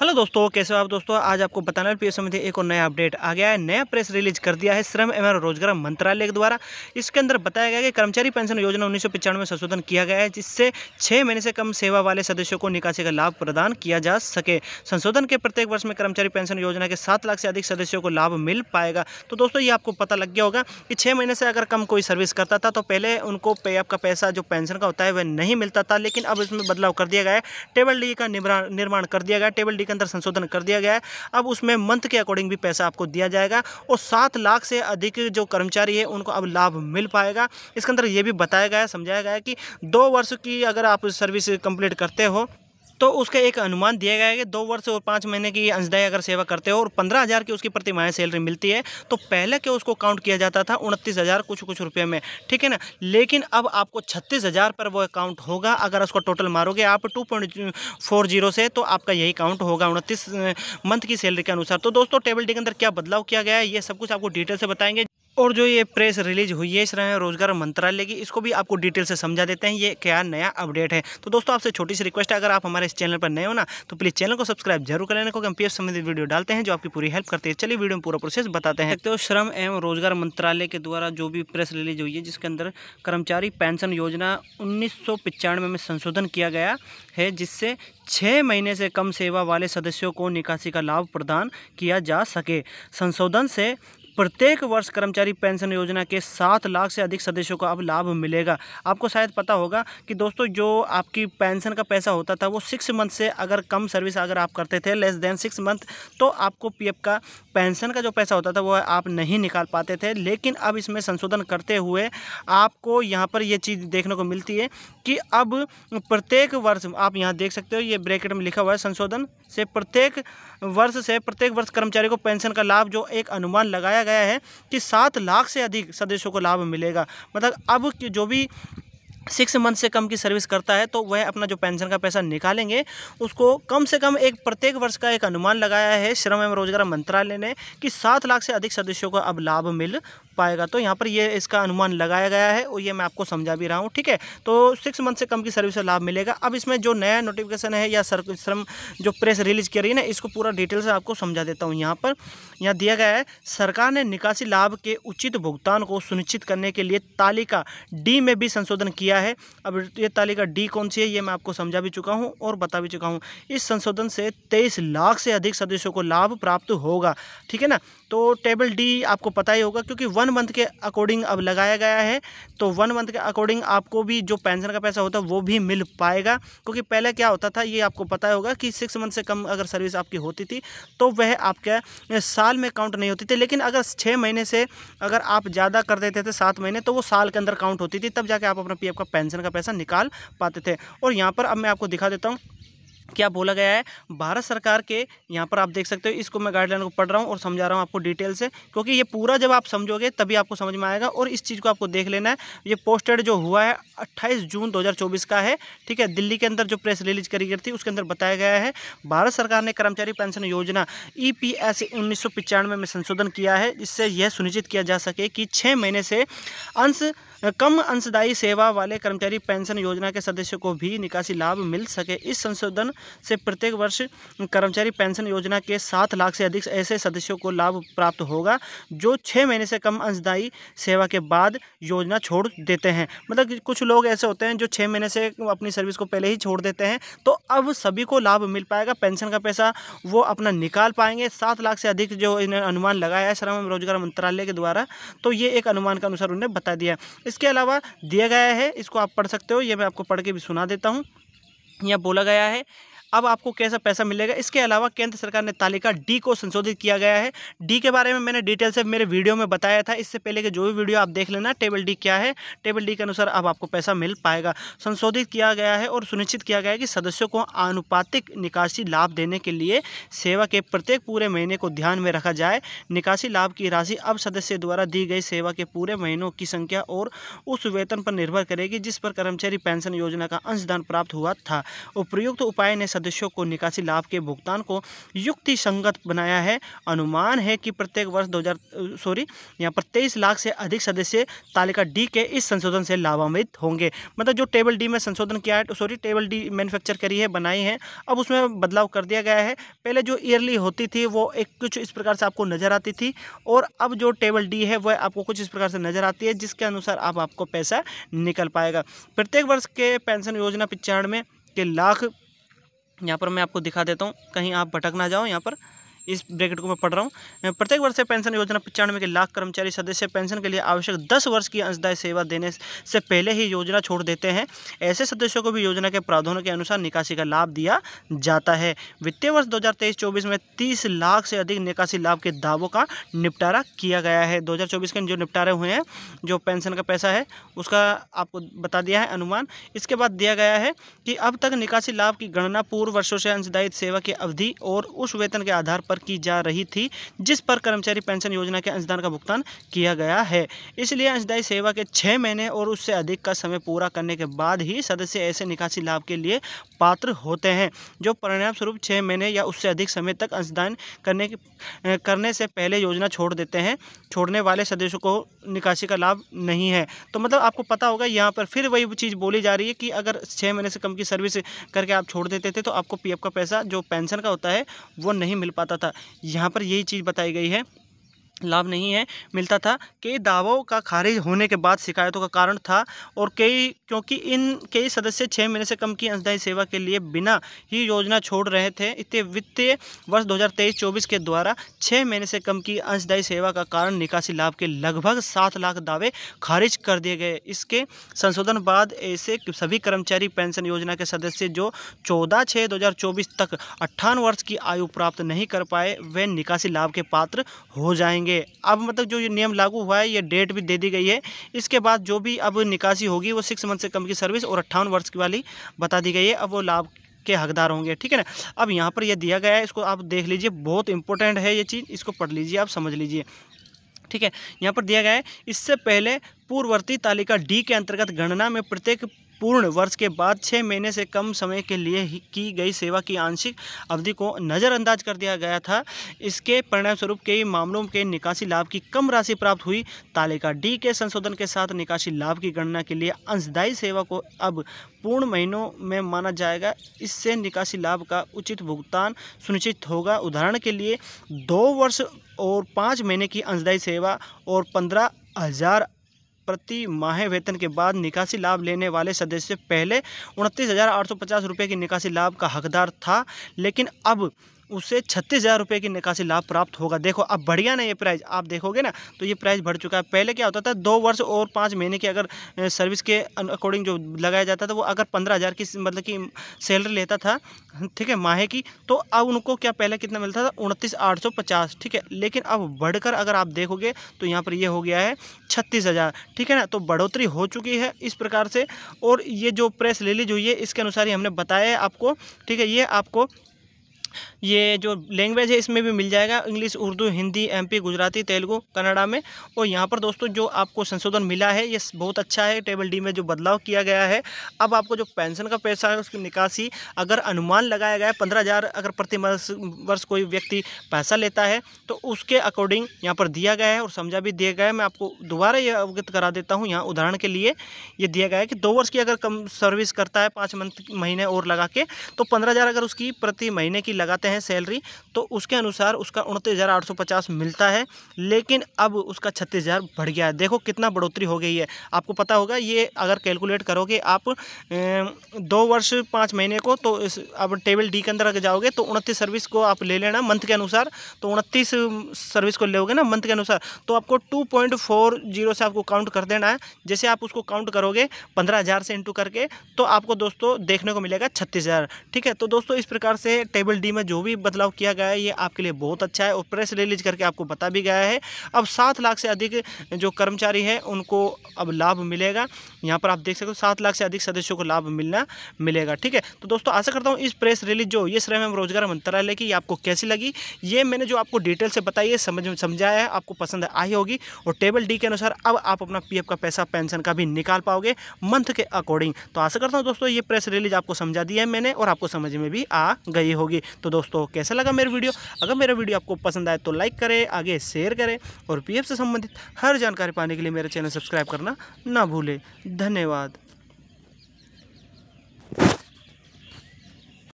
hello दोस्तों कैसे हो आप दोस्तों आज आपको बताना पी एस समिति एक और नया अपडेट आ गया है नया प्रेस रिलीज कर दिया है श्रम एवं रोजगार मंत्रालय के द्वारा इसके अंदर बताया गया कि कर्मचारी पेंशन योजना उन्नीस में संशोधन किया गया है जिससे छः महीने से कम सेवा वाले सदस्यों को निकासी का लाभ प्रदान किया जा सके संशोधन के प्रत्येक वर्ष में कर्मचारी पेंशन योजना के सात लाख से अधिक सदस्यों को लाभ मिल पाएगा तो दोस्तों ये आपको पता लग गया होगा कि छः महीने से अगर कम कोई सर्विस करता था तो पहले उनको पे आपका पैसा जो पेंशन का होता है वह नहीं मिलता था लेकिन अब इसमें बदलाव कर दिया गया है टेबल डी का निर्माण कर दिया गया टेबल डी के अंदर संशोधन कर दिया गया है अब उसमें मंथ के अकॉर्डिंग भी पैसा आपको दिया जाएगा और सात लाख से अधिक जो कर्मचारी है उनको अब लाभ मिल पाएगा इसके अंदर ये भी बताया गया समझाया गया कि दो वर्ष की अगर आप सर्विस कंप्लीट करते हो तो उसका एक अनुमान दिया गया है कि दो वर्ष और पाँच महीने की अंशदाई अगर सेवा करते हो और पंद्रह हज़ार की उसकी प्रतिमाएँ सैलरी मिलती है तो पहले क्या उसको काउंट किया जाता था उनतीस हज़ार कुछ कुछ रुपये में ठीक है ना लेकिन अब आपको छत्तीस हज़ार पर वो अकाउंट होगा अगर उसको टोटल मारोगे आप टू पॉइंट फोर जीरो से तो आपका यही काउंट होगा उनतीस मंथ की सैलरी के अनुसार तो दोस्तों टेबल डी के अंदर क्या बदलाव किया गया है ये सब कुछ आपको डिटेल से बताएंगे और जो ये प्रेस रिलीज हुई है इस रहे रोजगार मंत्रालय की इसको भी आपको डिटेल से समझा देते हैं ये क्या नया अपडेट है तो दोस्तों आपसे छोटी सी रिक्वेस्ट है अगर आप हमारे इस चैनल पर नए हो ना तो प्लीज़ चैनल को सब्सक्राइब जरूर कर लेना क्योंकि हम पी संबंधित वीडियो डालते हैं जो आपकी पूरी हेल्प करते हैं चलिए वीडियो में पूरा प्रोसेस बताते हैं तो श्रम एवं रोजगार मंत्रालय के द्वारा जो भी प्रेस रिलीज हुई है जिसके अंदर कर्मचारी पेंशन योजना उन्नीस में संशोधन किया गया है जिससे छः महीने से कम सेवा वाले सदस्यों को निकासी का लाभ प्रदान किया जा सके संशोधन से प्रत्येक वर्ष कर्मचारी पेंशन योजना के सात लाख से अधिक सदस्यों को अब लाभ मिलेगा आपको शायद पता होगा कि दोस्तों जो आपकी पेंशन का पैसा होता था वो सिक्स मंथ से अगर कम सर्विस अगर आप करते थे लेस देन सिक्स मंथ तो आपको पीएफ का पेंशन का जो पैसा होता था वो आप नहीं निकाल पाते थे लेकिन अब इसमें संशोधन करते हुए आपको यहाँ पर ये चीज़ देखने को मिलती है कि अब प्रत्येक वर्ष आप यहाँ देख सकते हो ये ब्रैकेट में लिखा हुआ है संशोधन से प्रत्येक वर्ष से प्रत्येक वर्ष कर्मचारी को पेंशन का लाभ जो एक अनुमान लगाया गया है कि सात लाख से अधिक सदस्यों को लाभ मिलेगा मतलब अब जो भी सिक्स मंथ से कम की सर्विस करता है तो वह अपना जो पेंशन का पैसा निकालेंगे उसको कम से कम एक प्रत्येक वर्ष का एक अनुमान लगाया है श्रम एवं रोजगार मंत्रालय ने कि सात लाख से अधिक सदस्यों को अब लाभ मिल पाएगा तो यहाँ पर ये इसका अनुमान लगाया गया है और ये मैं आपको समझा भी रहा हूँ ठीक है तो सिक्स मंथ से कम की सर्विस लाभ मिलेगा अब इसमें जो नया नोटिफिकेशन है या श्रम जो प्रेस रिलीज कर रही है ना इसको पूरा डिटेल से आपको समझा देता हूँ यहाँ पर यहाँ दिया गया है सरकार ने निकासी लाभ के उचित भुगतान को सुनिश्चित करने के लिए तालिका डी में भी संशोधन किया है अब ये तालिका डी कौन सी है ये मैं आपको समझा भी चुका हूँ और बता भी चुका हूँ इस संशोधन से तेईस लाख से अधिक सदस्यों को लाभ प्राप्त होगा ठीक है ना तो टेबल डी आपको पता ही होगा क्योंकि वन वन मंथ के अकॉर्डिंग अब लगाया गया है तो वन मंथ के अकॉर्डिंग आपको भी जो पेंशन का पैसा होता है वो भी मिल पाएगा क्योंकि पहले क्या होता था ये आपको पता होगा कि सिक्स मंथ से कम अगर सर्विस आपकी होती थी तो वह आपके साल में काउंट नहीं होती थी लेकिन अगर छः महीने से अगर आप ज़्यादा कर देते थे सात महीने तो वो साल के अंदर काउंट होती थी तब जाके आप अपना पी का पेंशन का पैसा निकाल पाते थे और यहाँ पर अब मैं आपको दिखा देता हूँ क्या बोला गया है भारत सरकार के यहाँ पर आप देख सकते हो इसको मैं गाइडलाइन को पढ़ रहा हूँ और समझा रहा हूँ आपको डिटेल से क्योंकि ये पूरा जब आप समझोगे तभी आपको समझ में आएगा और इस चीज़ को आपको देख लेना है ये पोस्टेड जो हुआ है 28 जून 2024 का है ठीक है दिल्ली के अंदर जो प्रेस रिलीज करी गई थी उसके अंदर बताया गया है भारत सरकार ने कर्मचारी पेंशन योजना ई पी एस में संशोधन किया है जिससे यह सुनिश्चित किया जा सके कि छः महीने से अंश कम अंशदायी सेवा वाले कर्मचारी पेंशन योजना के सदस्यों को भी निकासी लाभ मिल सके इस संशोधन से प्रत्येक वर्ष कर्मचारी पेंशन योजना के सात लाख से अधिक ऐसे सदस्यों को लाभ प्राप्त होगा जो छः महीने से कम अंशदायी सेवा के बाद योजना छोड़ देते हैं मतलब कुछ लोग ऐसे होते हैं जो छः महीने से अपनी सर्विस को पहले ही छोड़ देते हैं तो अब सभी को लाभ मिल पाएगा पेंशन का पैसा वो अपना निकाल पाएंगे सात लाख से अधिक जो इन्हें अनुमान लगाया है श्रम एवं रोजगार मंत्रालय के द्वारा तो ये एक अनुमान के अनुसार उन्हें बता दिया इस इसके अलावा दिया गया है इसको आप पढ़ सकते हो ये मैं आपको पढ़ के भी सुना देता हूँ यह बोला गया है अब आपको कैसा पैसा मिलेगा इसके अलावा केंद्र सरकार ने तालिका डी को संशोधित किया गया है डी के बारे में मैंने डिटेल से मेरे वीडियो में बताया था इससे पहले के जो भी वीडियो आप देख लेना टेबल डी क्या है टेबल डी के अनुसार अब आपको पैसा मिल पाएगा संशोधित किया गया है और सुनिश्चित किया गया है कि सदस्यों को आनुपातिक निकासी लाभ देने के लिए सेवा के प्रत्येक पूरे महीने को ध्यान में रखा जाए निकासी लाभ की राशि अब सदस्य द्वारा दी गई सेवा के पूरे महीनों की संख्या और उस वेतन पर निर्भर करेगी जिस पर कर्मचारी पेंशन योजना का अंशदान प्राप्त हुआ था उपयुक्त उपाय ने सदस्यों को निकासी लाभ के भुगतान को युक्ति संगत बनाया है अनुमान है कि प्रत्येक वर्ष 2000 सॉरी यहाँ पर तेईस लाख से अधिक सदस्य तालिका डी के इस संशोधन से लाभान्वित होंगे मतलब जो टेबल डी में संशोधन किया है सॉरी टेबल डी मैन्युफैक्चर करी है बनाई है अब उसमें बदलाव कर दिया गया है पहले जो ईयरली होती थी वो एक कुछ इस प्रकार से आपको नज़र आती थी और अब जो टेबल डी है वह आपको कुछ इस प्रकार से नज़र आती है जिसके अनुसार आप आपको पैसा निकल पाएगा प्रत्येक वर्ष के पेंशन योजना में के लाख यहाँ पर मैं आपको दिखा देता हूँ कहीं आप भटक ना जाओ यहाँ पर इस ब्रैकेट को मैं पढ़ रहा हूँ प्रत्येक वर्ष पेंशन योजना पचानवे के लाख कर्मचारी सदस्य पेंशन के लिए आवश्यक दस वर्ष की अंशदाय सेवा देने से पहले ही योजना छोड़ देते हैं ऐसे सदस्यों को भी योजना के प्रावधानों के अनुसार निकासी का लाभ दिया जाता है वित्तीय वर्ष दो हजार में तीस लाख से अधिक निकासी लाभ के दावों का निपटारा किया गया है दो के जो निपटारे हुए हैं जो पेंशन का पैसा है उसका आपको बता दिया है अनुमान इसके बाद दिया गया है कि अब तक निकासी लाभ की गणना पूर्व वर्षों से अंशदायित सेवा की अवधि और उस वेतन के आधार पर पर की जा रही थी जिस पर कर्मचारी पेंशन योजना के अंशदान का भुगतान किया गया है इसलिए अंशदायी सेवा के छः महीने और उससे अधिक का समय पूरा करने के बाद ही सदस्य ऐसे निकासी लाभ के लिए पात्र होते हैं जो परिणाम स्वरूप छः महीने या उससे अधिक समय तक अंशदान करने करने से पहले योजना छोड़ देते हैं छोड़ने वाले सदस्यों को निकासी का लाभ नहीं है तो मतलब आपको पता होगा यहाँ पर फिर वही चीज़ बोली जा रही है कि अगर छः महीने से कम की सर्विस करके आप छोड़ देते थे तो आपको पीएफ का पैसा जो पेंशन का होता है वो नहीं मिल पाता था था यहाँ पर यही चीज़ बताई गई है लाभ नहीं है मिलता था कई दावों का खारिज होने के बाद शिकायतों का कारण था और कई क्योंकि इन कई सदस्य छः महीने से कम की अंशदायी सेवा के लिए बिना ही योजना छोड़ रहे थे इतने वित्तीय वर्ष 2023-24 के द्वारा छः महीने से कम की अंशदायी सेवा का कारण निकासी लाभ के लगभग सात लाख दावे खारिज कर दिए गए इसके संशोधन बाद ऐसे सभी कर्मचारी पेंशन योजना के सदस्य जो चौदह छः दो तक अट्ठान वर्ष की आयु प्राप्त नहीं कर पाए वे निकासी लाभ के पात्र हो जाएंगे करेंगे अब मतलब जो ये नियम लागू हुआ है ये डेट भी दे दी गई है इसके बाद जो भी अब निकासी होगी वो सिक्स मंथ से कम की सर्विस और अट्ठावन वर्ष की वाली बता दी गई है अब वो लाभ के हकदार होंगे ठीक है ना अब यहाँ पर यह दिया गया है इसको आप देख लीजिए बहुत इंपॉर्टेंट है ये चीज़ इसको पढ़ लीजिए आप समझ लीजिए ठीक है यहाँ पर दिया गया है इससे पहले पूर्ववर्ती तालिका डी के अंतर्गत गणना में प्रत्येक पूर्ण वर्ष के बाद छः महीने से कम समय के लिए की गई सेवा की आंशिक अवधि को नज़रअंदाज कर दिया गया था इसके परिणामस्वरूप कई मामलों के निकासी लाभ की कम राशि प्राप्त हुई तालिका डी के संशोधन के साथ निकासी लाभ की गणना के लिए अंशदायी सेवा को अब पूर्ण महीनों में माना जाएगा इससे निकासी लाभ का उचित भुगतान सुनिश्चित होगा उदाहरण के लिए दो वर्ष और पाँच महीने की अंशदायी सेवा और पंद्रह हजार प्रति माह वेतन के बाद निकासी लाभ लेने वाले सदस्य पहले उनतीस हज़ार आठ सौ पचास रुपये की निकासी लाभ का हकदार था लेकिन अब उसे छत्तीस हज़ार रुपये की निकासी लाभ प्राप्त होगा देखो अब बढ़िया ना ये प्राइस आप देखोगे ना तो ये प्राइस बढ़ चुका है पहले क्या होता था दो वर्ष और पाँच महीने की अगर सर्विस के अकॉर्डिंग जो लगाया जाता था वो अगर पंद्रह हज़ार की मतलब कि सैलरी लेता था ठीक है माहे की तो अब उनको क्या पहले कितना मिलता था उनतीस आठ सौ पचास ठीक है लेकिन अब बढ़कर अगर आप देखोगे तो यहाँ पर यह हो गया है छत्तीस हज़ार ठीक है ना तो बढ़ोतरी हो चुकी है इस प्रकार से और ये जो प्रेस रिलीज हुई है इसके अनुसार ही हमने बताया है आपको ठीक है ये आपको ये जो लैंग्वेज है इसमें भी मिल जाएगा इंग्लिश उर्दू हिंदी एमपी गुजराती तेलुगू कनाडा में और यहाँ पर दोस्तों जो आपको संशोधन मिला है ये बहुत अच्छा है टेबल डी में जो बदलाव किया गया है अब आपको जो पेंशन का पैसा है उसकी निकासी अगर अनुमान लगाया गया है पंद्रह हज़ार अगर प्रति वर्ष कोई व्यक्ति पैसा लेता है तो उसके अकॉर्डिंग यहाँ पर दिया गया है और समझा भी दिया गया है मैं आपको दोबारा ये अवगत करा देता हूँ यहाँ उदाहरण के लिए ये दिया गया है कि दो वर्ष की अगर कम सर्विस करता है पाँच मंथ महीने और लगा के तो पंद्रह अगर उसकी प्रति महीने की लगाते हैं सैलरी तो उसके अनुसार उसका उनतीस मिलता है लेकिन अब उसका छत्तीस बढ़ गया है देखो कितना बढ़ोतरी हो गई है आपको पता होगा ये अगर कैलकुलेट करोगे आप दो वर्ष पाँच महीने को तो इस अब टेबल डी के अंदर अगर जाओगे तो उनतीस सर्विस को आप ले लेना मंथ के अनुसार तो उनतीस सर्विस को लोगे ना मंथ के अनुसार तो आपको टू पॉइंट फोर जीरो से आपको काउंट कर देना है जैसे आप उसको काउंट करोगे पंद्रह हज़ार से इंटू करके तो आपको दोस्तों देखने को मिलेगा छत्तीस हज़ार ठीक है तो दोस्तों इस प्रकार से टेबल डी में जो भी बदलाव किया गया है ये आपके लिए बहुत अच्छा है और प्रेस रिलीज करके आपको बता भी गया है अब सात लाख से अधिक जो कर्मचारी हैं उनको अब लाभ मिलेगा यहाँ पर आप देख सकते हो सात लाख से अधिक सदस्यों को लाभ मिलना मिलेगा ठीक है तो दोस्तों आशा करता हूँ इस प्रेस रिलीज जो ये श्रम एवं रोजगार मंत्रालय की आपको कैसी लगी ये मैंने जो आपको डिटेल से बताई है समझ समझाया है आपको पसंद आई होगी और टेबल डी के अनुसार अब आप अपना पी का पैसा पेंशन का भी निकाल पाओगे मंथ के अकॉर्डिंग तो आशा करता हूँ दोस्तों ये प्रेस रिलीज आपको समझा दिया है मैंने और आपको समझ में भी आ गई होगी तो दोस्तों कैसा लगा मेरा वीडियो अगर मेरा वीडियो आपको पसंद आए तो लाइक करें आगे शेयर करें और पीएफ से संबंधित हर जानकारी पाने के लिए मेरा चैनल सब्सक्राइब करना ना भूलें धन्यवाद